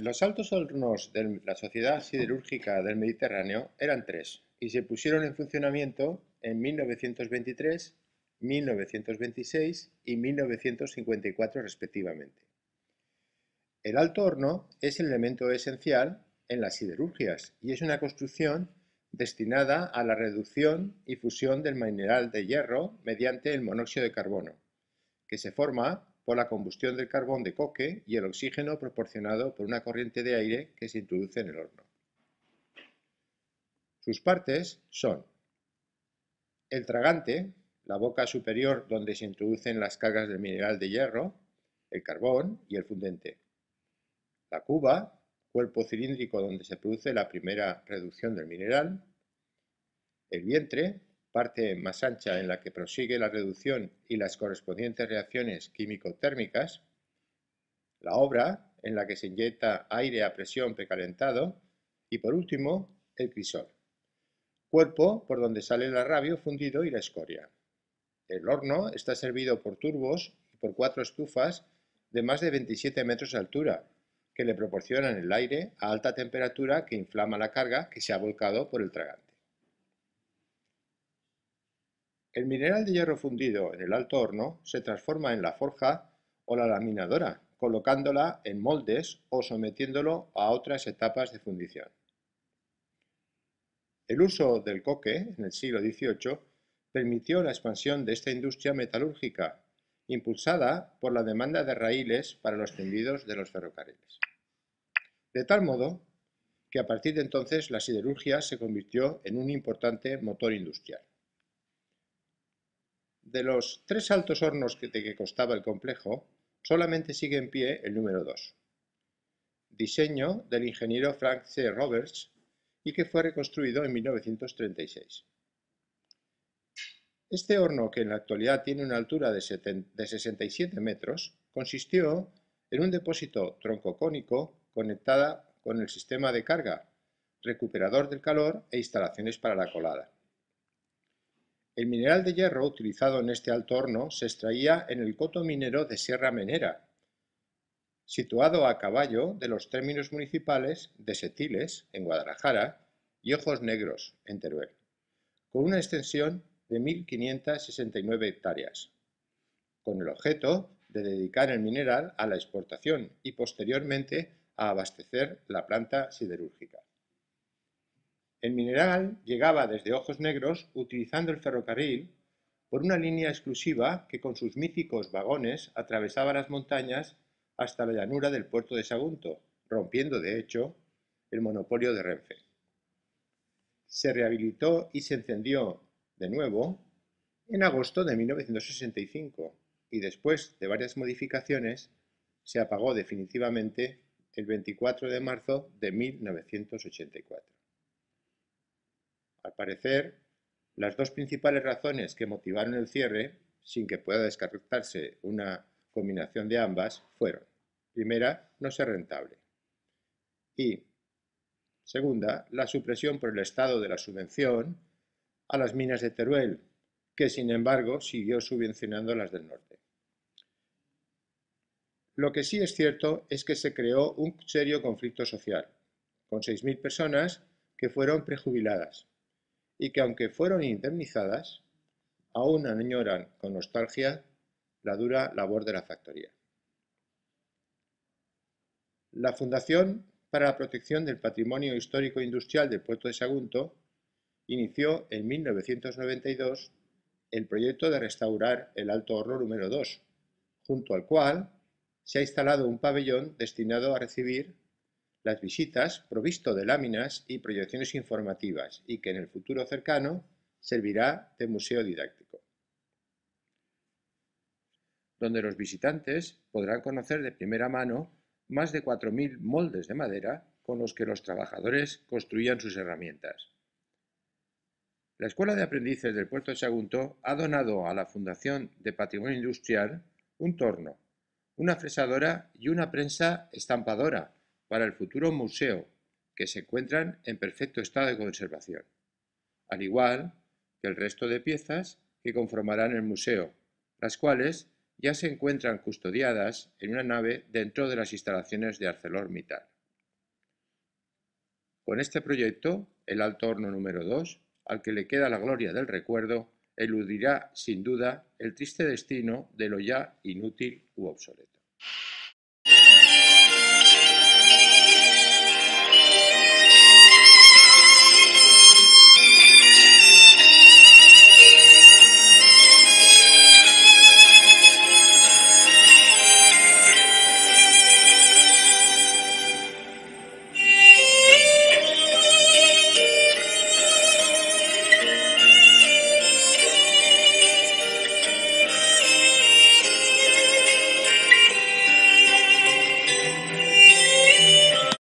los altos hornos de la Sociedad Siderúrgica del Mediterráneo eran tres y se pusieron en funcionamiento en 1923, 1926 y 1954 respectivamente. El alto horno es el elemento esencial en las siderurgias y es una construcción destinada a la reducción y fusión del mineral de hierro mediante el monóxido de carbono, que se forma por la combustión del carbón de coque y el oxígeno proporcionado por una corriente de aire que se introduce en el horno. Sus partes son el tragante, la boca superior donde se introducen las cargas del mineral de hierro, el carbón y el fundente. La cuba, cuerpo cilíndrico donde se produce la primera reducción del mineral. El vientre, parte más ancha en la que prosigue la reducción y las correspondientes reacciones químico-térmicas, la obra en la que se inyecta aire a presión precalentado y por último el crisol, cuerpo por donde sale el arrabio fundido y la escoria. El horno está servido por turbos y por cuatro estufas de más de 27 metros de altura que le proporcionan el aire a alta temperatura que inflama la carga que se ha volcado por el tragante. El mineral de hierro fundido en el alto horno se transforma en la forja o la laminadora, colocándola en moldes o sometiéndolo a otras etapas de fundición. El uso del coque en el siglo XVIII permitió la expansión de esta industria metalúrgica, impulsada por la demanda de raíles para los tendidos de los ferrocarriles. De tal modo que a partir de entonces la siderurgia se convirtió en un importante motor industrial. De los tres altos hornos que, de que costaba el complejo, solamente sigue en pie el número 2. Diseño del ingeniero Frank C. Roberts y que fue reconstruido en 1936. Este horno, que en la actualidad tiene una altura de, 67 metros, consistió en un depósito troncocónico conectada con el sistema de carga, recuperador del calor e instalaciones para la colada. El mineral de hierro utilizado en este alto horno se extraía en el coto minero de Sierra Menera, situado a caballo de los términos municipales de Setiles, en Guadalajara, y Ojos Negros, en Teruel, con una extensión de 1.569 hectáreas, con el objeto de dedicar el mineral a la exportación y posteriormente a abastecer la planta siderúrgica. El mineral llegaba desde Ojos Negros utilizando el ferrocarril por una línea exclusiva que con sus míticos vagones atravesaba las montañas hasta la llanura del puerto de Sagunto, rompiendo de hecho el monopolio de Renfe. Se rehabilitó y se encendió de nuevo en agosto de 1965 y después de varias modificaciones se apagó definitivamente el 24 de marzo de 1984. Al parecer, las dos principales razones que motivaron el cierre, sin que pueda descartarse una combinación de ambas, fueron, primera, no ser rentable y, segunda, la supresión por el Estado de la subvención a las minas de Teruel, que sin embargo siguió subvencionando las del norte. Lo que sí es cierto es que se creó un serio conflicto social, con 6.000 personas que fueron prejubiladas, y que aunque fueron indemnizadas, aún añoran con nostalgia la dura labor de la factoría. La Fundación para la Protección del Patrimonio Histórico e Industrial del Puerto de Sagunto inició en 1992 el proyecto de restaurar el Alto Horno número 2, junto al cual se ha instalado un pabellón destinado a recibir las visitas provisto de láminas y proyecciones informativas y que en el futuro cercano servirá de museo didáctico, donde los visitantes podrán conocer de primera mano más de 4.000 moldes de madera con los que los trabajadores construían sus herramientas. La Escuela de Aprendices del Puerto de Sagunto ha donado a la Fundación de Patrimonio Industrial un torno, una fresadora y una prensa estampadora para el futuro museo, que se encuentran en perfecto estado de conservación, al igual que el resto de piezas que conformarán el museo, las cuales ya se encuentran custodiadas en una nave dentro de las instalaciones de ArcelorMittal. Con este proyecto, el alto horno número 2, al que le queda la gloria del recuerdo, eludirá sin duda el triste destino de lo ya inútil u obsoleto.